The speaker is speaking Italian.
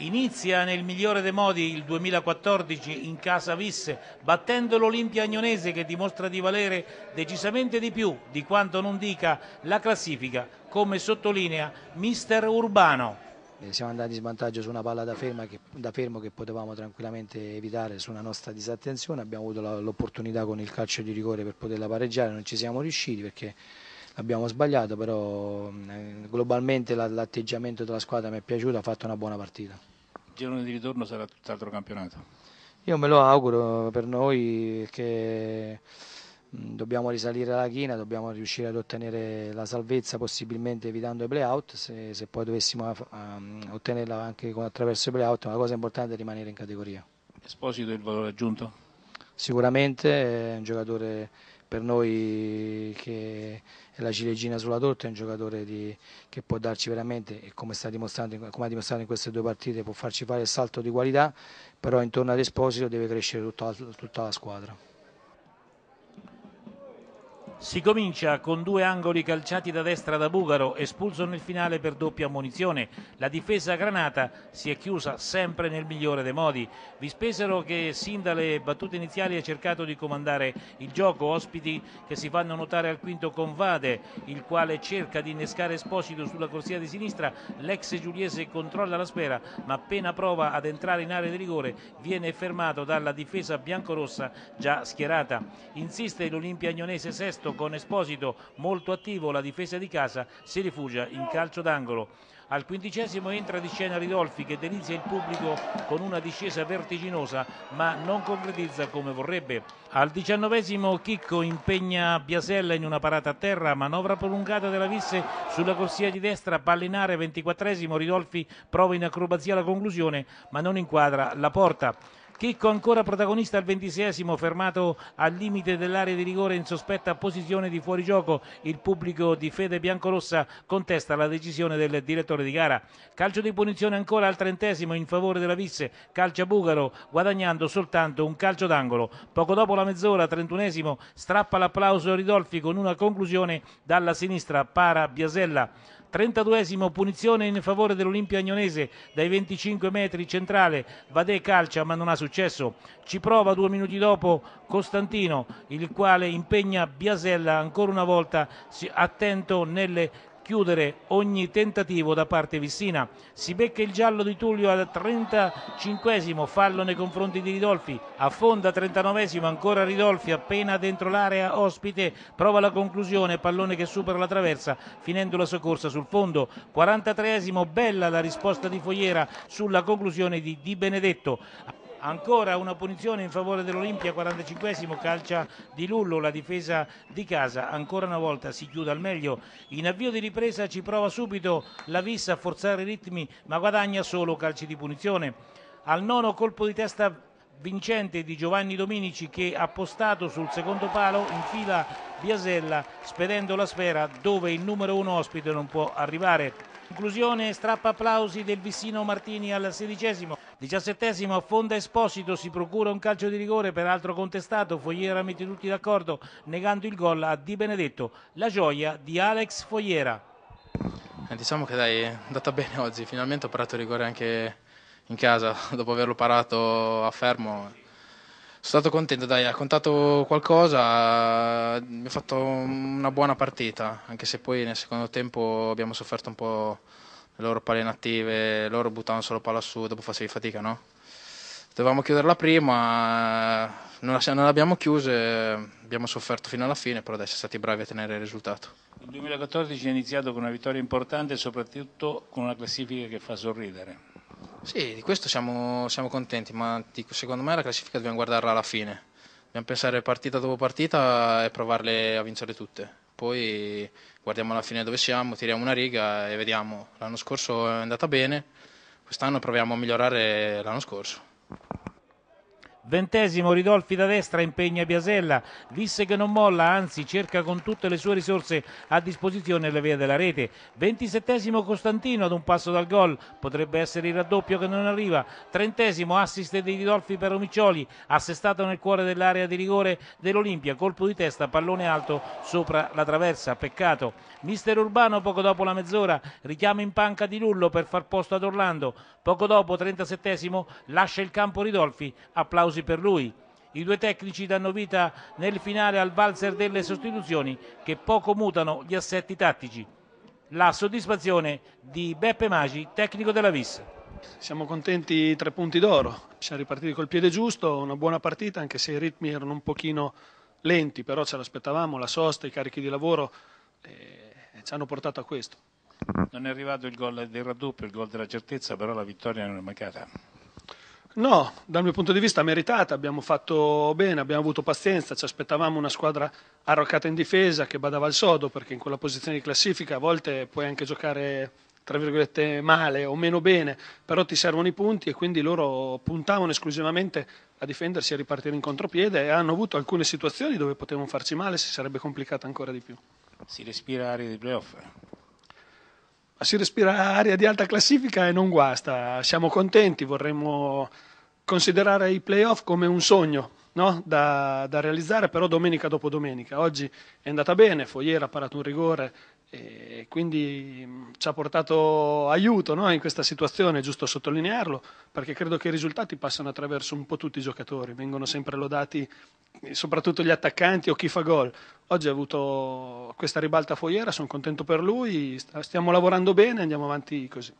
Inizia nel migliore dei modi il 2014 in casa Visse, battendo l'Olimpia Agnonese che dimostra di valere decisamente di più di quanto non dica la classifica, come sottolinea mister Urbano. Eh, siamo andati in svantaggio su una palla da, che, da fermo che potevamo tranquillamente evitare su una nostra disattenzione, abbiamo avuto l'opportunità con il calcio di rigore per poterla pareggiare, non ci siamo riusciti perché abbiamo sbagliato, però mm, eh, globalmente l'atteggiamento della squadra mi è piaciuto, ha fatto una buona partita. Il giorno di ritorno sarà tutt'altro campionato? Io me lo auguro per noi che mm, dobbiamo risalire alla china, dobbiamo riuscire ad ottenere la salvezza possibilmente evitando i playout, se, se poi dovessimo eh, ehm, ottenerla anche attraverso i playout, ma la cosa importante è rimanere in categoria. Esposito il valore aggiunto? Sicuramente è un giocatore per noi che è la ciliegina sulla torta, è un giocatore di, che può darci veramente, e come, sta dimostrando, come ha dimostrato in queste due partite, può farci fare il salto di qualità, però intorno ad Esposito deve crescere tutta, tutta la squadra. Si comincia con due angoli calciati da destra da Bugaro, espulso nel finale per doppia ammonizione. La difesa granata si è chiusa sempre nel migliore dei modi. Vi spesero che sin dalle battute iniziali ha cercato di comandare il gioco. Ospiti che si fanno notare al quinto con Vade, il quale cerca di innescare Esposito sulla corsia di sinistra. L'ex giuliese controlla la sfera, ma appena prova ad entrare in area di rigore viene fermato dalla difesa biancorossa già schierata. Insiste l'Olimpia Agnonese sesto visto con Esposito molto attivo la difesa di casa, si rifugia in calcio d'angolo. Al quindicesimo entra di scena Ridolfi che delizia il pubblico con una discesa vertiginosa ma non concretizza come vorrebbe. Al diciannovesimo Chicco impegna Biasella in una parata a terra, manovra prolungata della Visse sulla corsia di destra, pallinare ventiquattresimo, Ridolfi prova in acrobazia la conclusione ma non inquadra la porta. Chicco ancora protagonista al ventisesimo, fermato al limite dell'area di rigore in sospetta posizione di fuorigioco. Il pubblico di fede biancorossa contesta la decisione del direttore di gara. Calcio di punizione ancora al trentesimo in favore della Visse, calcia Bugaro guadagnando soltanto un calcio d'angolo. Poco dopo la mezz'ora, trentunesimo, strappa l'applauso Ridolfi con una conclusione dalla sinistra para Biasella. 32esimo punizione in favore dell'Olimpia Agnonese dai 25 metri centrale Vade calcia ma non ha successo ci prova due minuti dopo Costantino il quale impegna Biasella ancora una volta attento nelle chiudere ogni tentativo da parte Vissina. Si becca il giallo di Tullio al 35 esimo fallo nei confronti di Ridolfi, affonda 39 esimo ancora Ridolfi appena dentro l'area ospite, prova la conclusione, pallone che supera la traversa, finendo la sua corsa sul fondo. 43 esimo bella la risposta di Fogliera sulla conclusione di Di Benedetto ancora una punizione in favore dell'Olimpia 45esimo calcia di Lullo la difesa di casa ancora una volta si chiude al meglio in avvio di ripresa ci prova subito la Vissa a forzare i ritmi ma guadagna solo calci di punizione al nono colpo di testa vincente di Giovanni Dominici che appostato sul secondo palo in fila Biasella spedendo la sfera dove il numero uno ospite non può arrivare. Conclusione strappa applausi del Vissino Martini al sedicesimo. 17° affonda Esposito si procura un calcio di rigore, peraltro contestato, Fogliera mette tutti d'accordo negando il gol a Di Benedetto. La gioia di Alex Fogliera. Eh, diciamo che dai, è andata bene oggi, finalmente ho parato il rigore anche in casa, dopo averlo parato a fermo sono stato contento, dai, ha contato qualcosa, mi ha fatto una buona partita, anche se poi nel secondo tempo abbiamo sofferto un po' le loro palle inattive, loro buttavano solo palla su, dopo facevi fatica, no? Dovevamo chiuderla prima, non, la, non l'abbiamo chiusa, abbiamo sofferto fino alla fine, però adesso siamo stati bravi a tenere il risultato. Il 2014 è iniziato con una vittoria importante e soprattutto con una classifica che fa sorridere. Sì, di questo siamo, siamo contenti, ma dico, secondo me la classifica dobbiamo guardarla alla fine. Dobbiamo pensare partita dopo partita e provarle a vincere tutte poi guardiamo alla fine dove siamo, tiriamo una riga e vediamo. L'anno scorso è andata bene, quest'anno proviamo a migliorare l'anno scorso. Ventesimo Ridolfi da destra impegna Biasella, disse che non molla, anzi cerca con tutte le sue risorse a disposizione le vie della rete. Ventisettesimo Costantino ad un passo dal gol, potrebbe essere il raddoppio che non arriva. Trentesimo assist di Ridolfi per Romiccioli assestato nel cuore dell'area di rigore dell'Olimpia, colpo di testa, pallone alto sopra la traversa, peccato. Mister Urbano poco dopo la mezz'ora richiama in panca di Lullo per far posto ad Orlando. Poco dopo, 37 lascia il campo Ridolfi, applausi applausi per lui. I due tecnici danno vita nel finale al valzer delle sostituzioni che poco mutano gli assetti tattici. La soddisfazione di Beppe Magi, tecnico della VIS. Siamo contenti tre punti d'oro, siamo ripartiti col piede giusto, una buona partita anche se i ritmi erano un pochino lenti, però ce l'aspettavamo, la sosta, i carichi di lavoro eh, ci hanno portato a questo. Non è arrivato il gol del raddoppio, il gol della certezza, però la vittoria non è mancata. No, dal mio punto di vista meritata, abbiamo fatto bene, abbiamo avuto pazienza, ci aspettavamo una squadra arroccata in difesa che badava al sodo perché in quella posizione di classifica a volte puoi anche giocare tra virgolette male o meno bene, però ti servono i punti e quindi loro puntavano esclusivamente a difendersi e a ripartire in contropiede e hanno avuto alcune situazioni dove potevano farci male, si sarebbe complicata ancora di più. Si respira aria di playoff ma si respira aria di alta classifica e non guasta. Siamo contenti, vorremmo considerare i playoff come un sogno no? da, da, realizzare, però domenica dopo domenica. Oggi è andata bene, Foyer ha parato un rigore, e quindi mm, ci ha portato aiuto no? in questa situazione, è giusto sottolinearlo, perché credo che i risultati passano attraverso un po' tutti i giocatori, vengono sempre lodati eh, soprattutto gli attaccanti o chi fa gol. Oggi ha avuto questa ribalta foiera, sono contento per lui, stiamo lavorando bene, andiamo avanti così.